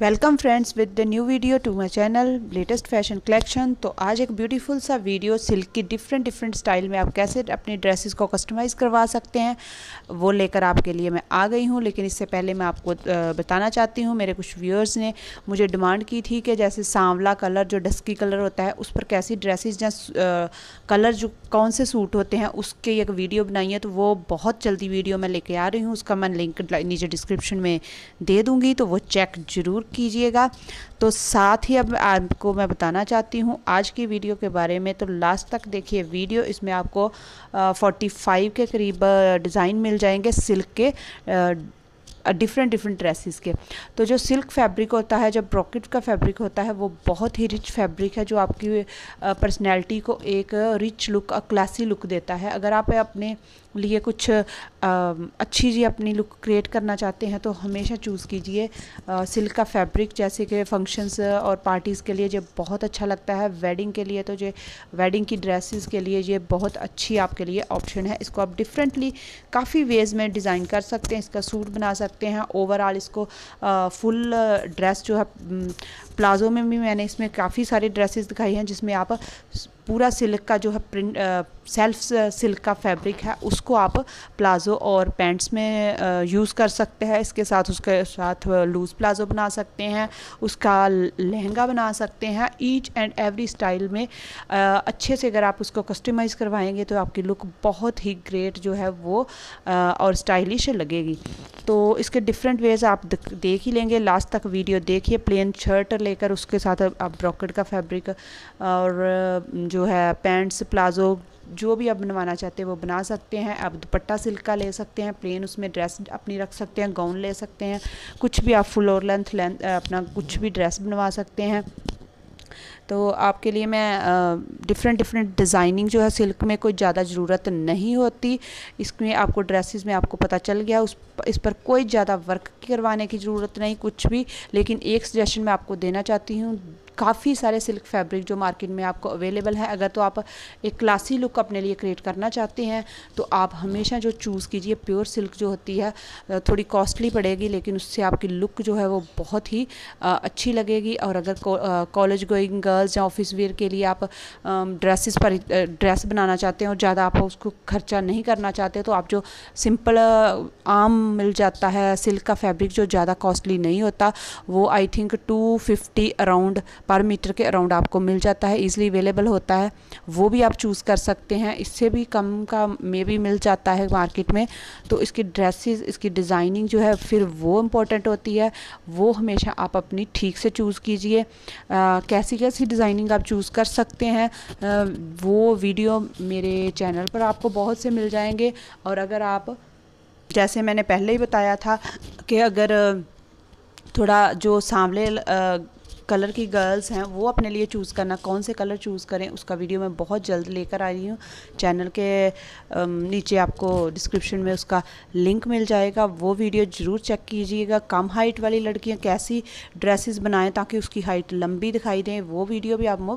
welcome friends with the new video to my channel latest fashion collection तो आज एक beautiful सा video silk की डिफरेंट डिफरेंट स्टाइल में आप कैसे अपने ड्रेसेस को कस्टमाइज़ करवा सकते हैं वो लेकर आपके लिए मैं आ गई हूँ लेकिन इससे पहले मैं आपको बताना चाहती हूँ मेरे कुछ व्यूअर्स ने मुझे डिमांड की थी कि जैसे सांवला कलर जो डस्की कलर होता है उस पर कैसी ड्रेसेज या कलर जो कौन से सूट होते हैं उसके एक वीडियो बनाई है तो वो बहुत जल्दी वीडियो मैं लेके आ रही हूँ उसका मैं लिंक नीचे डिस्क्रिप्शन में दे दूँगी तो वो चेक ज़रूर कीजिएगा तो साथ ही अब आपको मैं बताना चाहती हूँ आज की वीडियो के बारे में तो लास्ट तक देखिए वीडियो इसमें आपको फोर्टी फाइव के करीब डिज़ाइन मिल जाएंगे सिल्क के डिफरेंट डिफरेंट ड्रेसेस के तो जो सिल्क फैब्रिक होता है जो ब्रॉकेट का फैब्रिक होता है वो बहुत ही रिच फैब्रिक है जो आपकी पर्सनैलिटी को एक रिच लुक क्लासी लुक देता है अगर आप अपने लिए कुछ अच्छी जी अपनी लुक क्रिएट करना चाहते हैं तो हमेशा चूज़ कीजिए सिल्क का फैब्रिक जैसे कि फंक्शंस और पार्टीज़ के लिए जो बहुत अच्छा लगता है वेडिंग के लिए तो ये वेडिंग की ड्रेसेस के लिए ये बहुत अच्छी आपके लिए ऑप्शन है इसको आप डिफरेंटली काफ़ी वेज़ में डिज़ाइन कर सकते हैं इसका सूट बना सकते सकते हैं ओवरऑल इसको फुल ड्रेस जो है प्लाज़ो में भी मैंने इसमें काफ़ी सारी ड्रेसेस दिखाई हैं जिसमें आप पूरा सिल्क का जो है प्रिंट सेल्फ सिल्क का फैब्रिक है उसको आप प्लाज़ो और पैंट्स में यूज़ कर सकते हैं इसके साथ उसके साथ लूज़ प्लाज़ो बना सकते हैं उसका लहंगा बना सकते हैं ईच एंड एवरी स्टाइल में आ, अच्छे से अगर आप उसको कस्टमाइज़ करवाएंगे तो आपकी लुक बहुत ही ग्रेट जो है वो आ, और स्टाइलिश लगेगी तो इसके डिफरेंट वेज़ आप देख ही लेंगे लास्ट तक वीडियो देखिए प्लेन शर्ट लेकर उसके साथ आप ब्रॉकेट का फैब्रिक और जो है पैंट्स प्लाज़ो जो भी आप बनवाना चाहते हैं वो बना सकते हैं आप दुपट्टा सिल्क का ले सकते हैं प्लेन उसमें ड्रेस अपनी रख सकते हैं गाउन ले सकते हैं कुछ भी आप फुल और लेंथ लेंथ अपना कुछ भी ड्रेस बनवा सकते हैं तो आपके लिए मैं डिफरेंट डिफरेंट डिज़ाइनिंग जो है सिल्क में कोई ज़्यादा ज़रूरत नहीं होती इसमें आपको ड्रेसेस में आपको पता चल गया उस इस पर कोई ज़्यादा वर्क करवाने की ज़रूरत नहीं कुछ भी लेकिन एक सजेशन मैं आपको देना चाहती हूँ काफ़ी सारे सिल्क फैब्रिक जो मार्केट में आपको अवेलेबल है अगर तो आप एक क्लासी लुक अपने लिए क्रिएट करना चाहते हैं तो आप हमेशा जो चूज़ कीजिए प्योर सिल्क जो होती है थोड़ी कॉस्टली पड़ेगी लेकिन उससे आपकी लुक जो है वो बहुत ही अच्छी लगेगी और अगर कॉलेज गोइंग गर्ल्स या ऑफिस वेयर के लिए आप ड्रेसेस पर ड्रेस बनाना चाहते हैं और ज़्यादा आप उसको खर्चा नहीं करना चाहते तो आप जो सिंपल आम मिल जाता है सिल्क का फैब्रिक जो ज़्यादा कॉस्टली नहीं होता वो I think two fifty around पर मीटर के अराउंड आपको मिल जाता है ईजिली अवेलेबल होता है वो भी आप चूज़ कर सकते हैं इससे भी कम का मे भी मिल जाता है मार्केट में तो इसकी ड्रेसेस इसकी डिज़ाइनिंग जो है फिर वो इम्पोर्टेंट होती है वो हमेशा आप अपनी ठीक से चूज़ कीजिए कैसी कैसी डिज़ाइनिंग आप चूज़ कर सकते हैं आ, वो वीडियो मेरे चैनल पर आपको बहुत से मिल जाएंगे और अगर आप जैसे मैंने पहले ही बताया था कि अगर थोड़ा जो सांवले कलर की गर्ल्स हैं वो अपने लिए चूज़ करना कौन से कलर चूज़ करें उसका वीडियो मैं बहुत जल्द लेकर आ रही हूँ चैनल के नीचे आपको डिस्क्रिप्शन में उसका लिंक मिल जाएगा वो वीडियो ज़रूर चेक कीजिएगा कम हाइट वाली लड़कियाँ कैसी ड्रेसेस बनाएं ताकि उसकी हाइट लंबी दिखाई दें वो वीडियो भी आपको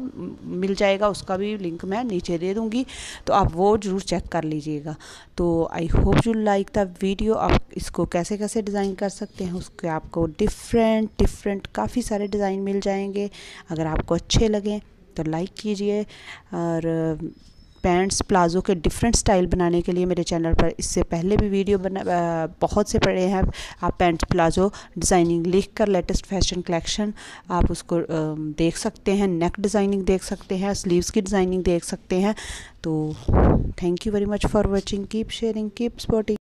मिल जाएगा उसका भी लिंक मैं नीचे दे दूँगी तो आप वो ज़रूर चेक कर लीजिएगा तो I hope you like the video आप इसको कैसे कैसे डिज़ाइन कर सकते हैं उसके आपको डिफरेंट डिफरेंट काफ़ी सारे डिज़ाइन मिल मिल जाएंगे अगर आपको अच्छे लगे तो लाइक कीजिए और पैंट्स प्लाज़ो के डिफरेंट स्टाइल बनाने के लिए मेरे चैनल पर इससे पहले भी वीडियो बना बहुत से पड़े हैं आप पैंट्स प्लाज़ो डिज़ाइनिंग लिख कर लेटेस्ट फैशन कलेक्शन आप उसको देख सकते हैं नेक डिज़ाइनिंग देख सकते हैं स्लीव्स की डिज़ाइनिंग देख सकते हैं तो thank you very much for watching keep sharing keep supporting